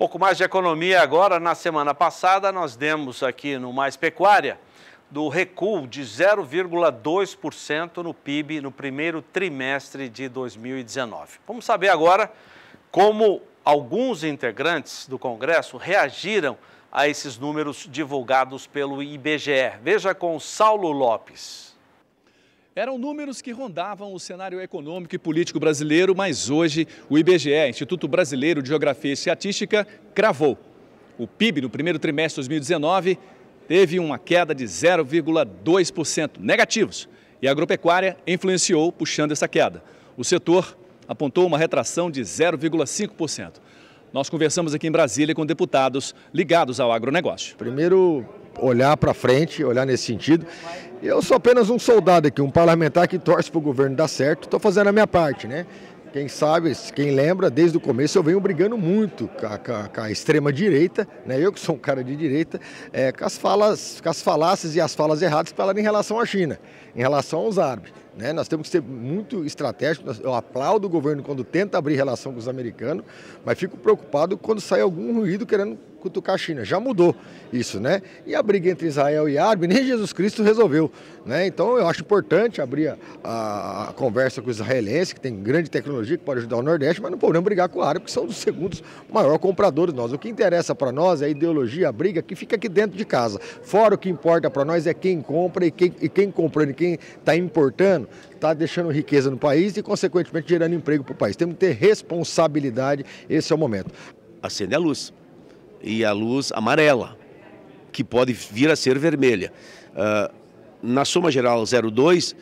pouco mais de economia agora. Na semana passada, nós demos aqui no Mais Pecuária do recuo de 0,2% no PIB no primeiro trimestre de 2019. Vamos saber agora como alguns integrantes do Congresso reagiram a esses números divulgados pelo IBGE. Veja com Saulo Lopes. Eram números que rondavam o cenário econômico e político brasileiro, mas hoje o IBGE, Instituto Brasileiro de Geografia e Estatística, cravou. O PIB no primeiro trimestre de 2019 teve uma queda de 0,2% negativos e a agropecuária influenciou puxando essa queda. O setor apontou uma retração de 0,5%. Nós conversamos aqui em Brasília com deputados ligados ao agronegócio. Primeiro, olhar para frente, olhar nesse sentido. Eu sou apenas um soldado aqui, um parlamentar que torce para o governo dar certo, estou fazendo a minha parte, né? Quem sabe, quem lembra, desde o começo eu venho brigando muito com a, com a extrema direita, né? eu que sou um cara de direita, é, com, as falas, com as falácias e as falas erradas que em relação à China, em relação aos árabes. Né? Nós temos que ser muito estratégicos. Eu aplaudo o governo quando tenta abrir relação com os americanos, mas fico preocupado quando sai algum ruído querendo cutucar a China. Já mudou isso, né? E a briga entre Israel e árabe nem Jesus Cristo resolveu, né? Então eu acho importante abrir a, a, a conversa com os israelenses, que tem grande tecnologia que pode ajudar o Nordeste, mas não podemos brigar com o árabe, que são os segundos maior compradores nós. O que interessa para nós é a ideologia, a briga que fica aqui dentro de casa. Fora o que importa para nós é quem compra e quem, e quem comprando e quem está importando está deixando riqueza no país e, consequentemente, gerando emprego para o país. Temos que ter responsabilidade, esse é o momento. Acende a luz. E a luz amarela, que pode vir a ser vermelha. Uh, na soma geral 02,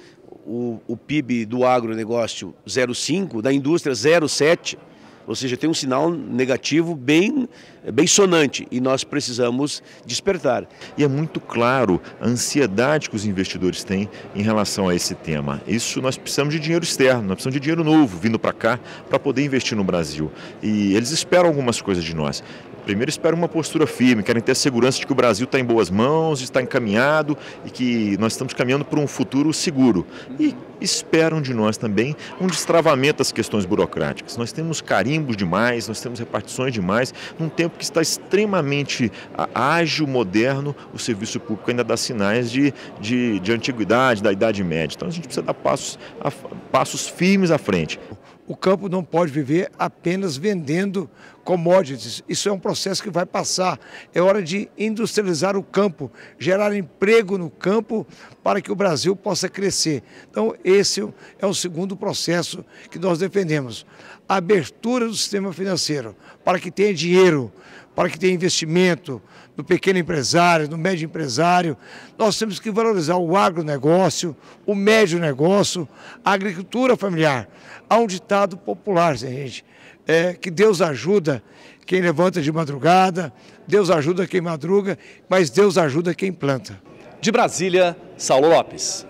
o, o PIB do agronegócio 0,5, da indústria 0,7 ou seja, tem um sinal negativo bem, bem sonante e nós precisamos despertar. E é muito claro a ansiedade que os investidores têm em relação a esse tema. Isso nós precisamos de dinheiro externo, nós precisamos de dinheiro novo vindo para cá para poder investir no Brasil. E eles esperam algumas coisas de nós. Primeiro espero uma postura firme, querem ter segurança de que o Brasil está em boas mãos, está encaminhado e que nós estamos caminhando para um futuro seguro. E esperam de nós também um destravamento das questões burocráticas. Nós temos carimbos demais, nós temos repartições demais, num tempo que está extremamente ágil, moderno, o serviço público ainda dá sinais de, de, de antiguidade, da Idade Média. Então a gente precisa dar passos, a, passos firmes à frente. O campo não pode viver apenas vendendo commodities. Isso é um processo que vai passar. É hora de industrializar o campo, gerar emprego no campo para que o Brasil possa crescer. Então, esse é o segundo processo que nós defendemos. A abertura do sistema financeiro para que tenha dinheiro para que tenha investimento do pequeno empresário, do médio empresário. Nós temos que valorizar o agronegócio, o médio negócio, a agricultura familiar. Há um ditado popular, gente, é, que Deus ajuda quem levanta de madrugada, Deus ajuda quem madruga, mas Deus ajuda quem planta. De Brasília, Saulo Lopes.